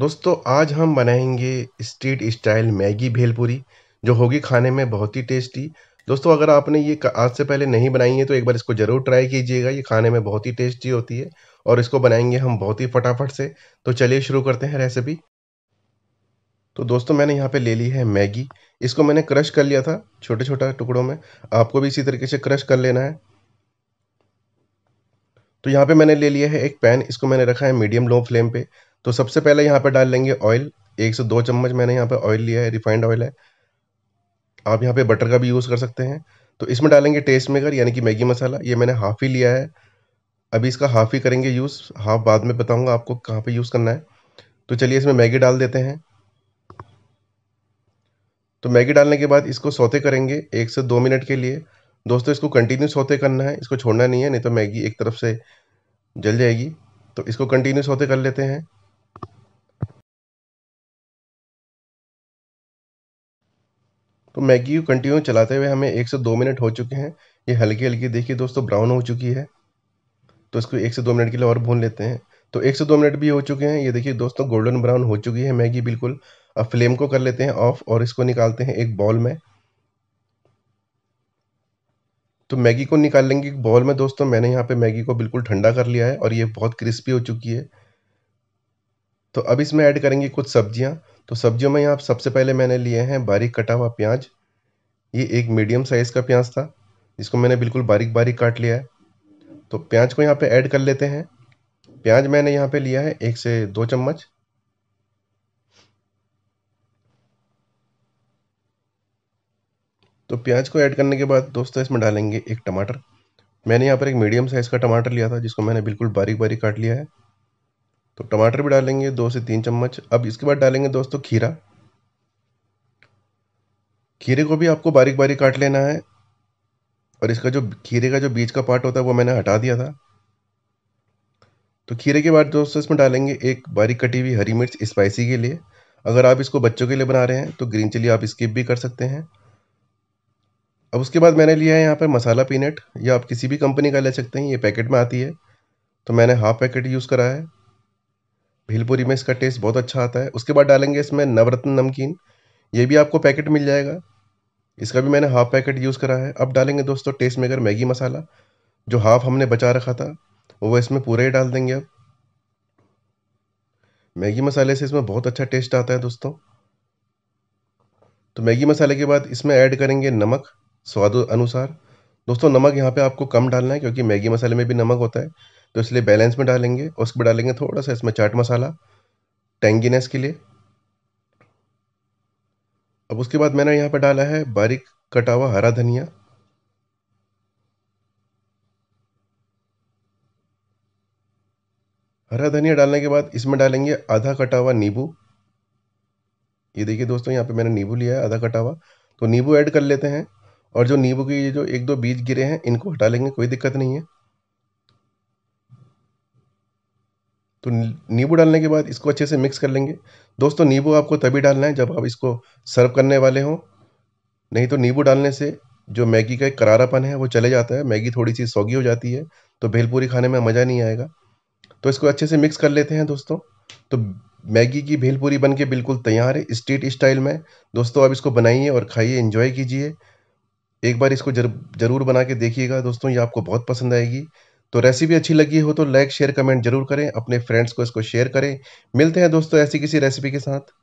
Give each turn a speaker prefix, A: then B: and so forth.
A: दोस्तों आज हम बनाएंगे स्ट्रीट स्टाइल मैगी भेलपूरी जो होगी खाने में बहुत ही टेस्टी दोस्तों अगर आपने ये आज से पहले नहीं बनाई है तो एक बार इसको ज़रूर ट्राई कीजिएगा ये खाने में बहुत ही टेस्टी होती है और इसको बनाएंगे हम बहुत ही फटाफट से तो चलिए शुरू करते हैं रेसिपी तो दोस्तों मैंने यहाँ पे ले ली है मैगी इसको मैंने क्रश कर लिया था छोटे छोटे टुकड़ों में आपको भी इसी तरीके से क्रश कर लेना है तो यहाँ पे मैंने ले लिया है एक पैन इसको मैंने रखा है मीडियम लो फ्लेम पे तो सबसे पहले यहाँ पर डाल लेंगे ऑयल एक से दो चम्मच मैंने यहाँ पे ऑयल लिया है रिफाइंड ऑयल है आप यहाँ पे बटर का भी यूज़ कर सकते हैं तो इसमें डालेंगे टेस्ट मेकर यानी कि मैगी मसाला ये मैंने हाफ़ ही लिया है अभी इसका हाफ़ ही करेंगे यूज़ हाफ़ बाद में बताऊँगा आपको कहाँ पर यूज़ करना है तो चलिए इसमें मैगी डाल देते हैं तो मैगी डालने के बाद इसको सौते करेंगे एक से दो मिनट के लिए दोस्तों इसको कंटिन्यू सौते करना है इसको छोड़ना नहीं है नहीं तो मैगी एक तरफ से जल जाएगी तो इसको कंटिन्यू सौते कर लेते हैं तो मैगी को कंटिन्यू चलाते हुए हमें एक से दो मिनट हो चुके हैं ये हल्की हल्की देखिए दोस्तों ब्राउन हो चुकी है तो इसको एक से दो मिनट के लिए और भून लेते हैं तो एक से दो मिनट भी हो चुके हैं ये देखिए दोस्तों गोल्डन ब्राउन हो चुकी है मैगी बिल्कुल अब फ्लेम को कर लेते हैं ऑफ और इसको निकालते हैं एक बॉल में तो मैगी को निकाल लेंगे बॉल में दोस्तों मैंने यहाँ पे मैगी को बिल्कुल ठंडा कर लिया है और ये बहुत क्रिस्पी हो चुकी है तो अब इसमें ऐड करेंगे कुछ सब्जियाँ तो सब्जियों में यहाँ सबसे पहले मैंने लिए हैं बारीक कटा हुआ प्याज ये एक मीडियम साइज़ का प्याज था इसको मैंने बिल्कुल बारीक बारीक काट लिया है तो प्याज को यहाँ पे ऐड कर लेते हैं प्याज मैंने यहाँ पे लिया है एक से दो चम्मच तो प्याज को ऐड करने के बाद दोस्तों इसमें डालेंगे एक टमाटर मैंने यहाँ पर एक मीडियम साइज़ का टमाटर लिया था जिसको मैंने बिल्कुल बारीक बारीक काट लिया है तो टमाटर भी डालेंगे दो से तीन चम्मच अब इसके बाद डालेंगे दोस्तों खीरा खीरे को भी आपको बारीक बारीक काट लेना है और इसका जो खीरे का जो बीज का पार्ट होता है वो मैंने हटा दिया था तो खीरे के बाद दोस्तों इसमें डालेंगे एक बारीक कटी हुई हरी मिर्च स्पाइसी के लिए अगर आप इसको बच्चों के लिए बना रहे हैं तो ग्रीन चिली आप स्किप भी कर सकते हैं अब उसके बाद मैंने लिया है यहाँ पर मसाला पीनट या आप किसी भी कंपनी का ले सकते हैं ये पैकेट में आती है तो मैंने हाफ पैकेट यूज़ करा है भीलपुरी में इसका टेस्ट बहुत अच्छा आता है उसके बाद डालेंगे इसमें नवरत्न नमकीन ये भी आपको पैकेट मिल जाएगा इसका भी मैंने हाफ पैकेट यूज़ करा है अब डालेंगे दोस्तों टेस्ट मेकर मैगी मसाला जो हाफ हमने बचा रखा था वो इसमें पूरा ही डाल देंगे अब मैगी मसाले से इसमें बहुत अच्छा टेस्ट आता है दोस्तों तो मैगी मसाले के बाद इसमें ऐड करेंगे नमक स्वाद अनुसार दोस्तों नमक यहाँ पे आपको कम डालना है क्योंकि मैगी मसाले में भी नमक होता है तो इसलिए बैलेंस में डालेंगे बाद डालेंगे थोड़ा सा इसमें चाट मसाला टेंगीनेस के लिए अब उसके बाद मैंने यहाँ पर डाला है बारीक कटा हुआ हरा धनिया हरा धनिया डालने के बाद इसमें डालेंगे आधा कटा हुआ नींबू ये देखिए दोस्तों यहाँ पे मैंने नींबू लिया है आधा कटा हुआ तो नींबू ऐड कर लेते हैं और जो नींबू के ये जो एक दो बीज गिरे हैं इनको हटा लेंगे कोई दिक्कत नहीं है तो नींबू डालने के बाद इसको अच्छे से मिक्स कर लेंगे दोस्तों नींबू आपको तभी डालना है जब आप इसको सर्व करने वाले हों नहीं तो नींबू डालने से जो मैगी का एक करारापन है वो चले जाता है मैगी थोड़ी सी सौगी हो जाती है तो भेलपूरी खाने में मज़ा नहीं आएगा तो इसको अच्छे से मिक्स कर लेते हैं दोस्तों तो मैगी की भेलपूरी बन के बिल्कुल तैयार है स्ट्रीट स्टाइल में दोस्तों आप इसको बनाइए और खाइए इन्जॉय कीजिए एक बार इसको जर, जरूर बना के देखिएगा दोस्तों ये आपको बहुत पसंद आएगी तो रेसिपी अच्छी लगी हो तो लाइक शेयर कमेंट जरूर करें अपने फ्रेंड्स को इसको शेयर करें मिलते हैं दोस्तों ऐसी किसी रेसिपी के साथ